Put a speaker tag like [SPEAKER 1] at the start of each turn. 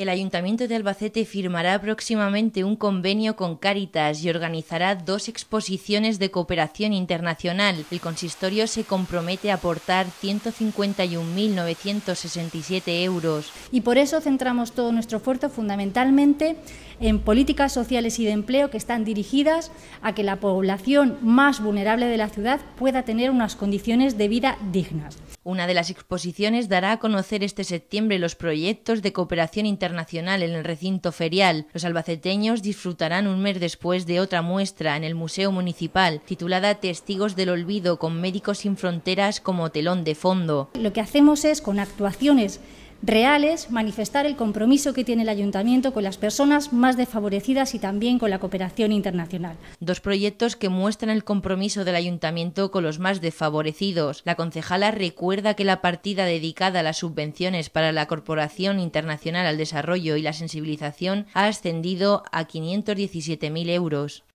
[SPEAKER 1] el Ayuntamiento de Albacete firmará próximamente un convenio con Cáritas y organizará dos exposiciones de cooperación internacional. El consistorio se
[SPEAKER 2] compromete a aportar 151.967 euros. Y por eso centramos todo nuestro esfuerzo fundamentalmente en políticas sociales y de empleo que están dirigidas a que la población más vulnerable de la ciudad pueda tener unas condiciones de vida dignas.
[SPEAKER 1] Una de las exposiciones dará a conocer este septiembre los proyectos de cooperación internacional Nacional en el recinto ferial. Los albaceteños disfrutarán un mes después de otra muestra en el Museo Municipal, titulada Testigos del Olvido, con Médicos sin Fronteras como telón de fondo.
[SPEAKER 2] Lo que hacemos es, con actuaciones reales, manifestar el compromiso que tiene el ayuntamiento con las personas más desfavorecidas y también con la cooperación internacional.
[SPEAKER 1] Dos proyectos que muestran el compromiso del ayuntamiento con los más desfavorecidos. La concejala recuerda que la partida dedicada a las subvenciones para la Corporación Internacional al Desarrollo y la Sensibilización ha ascendido a 517.000 euros.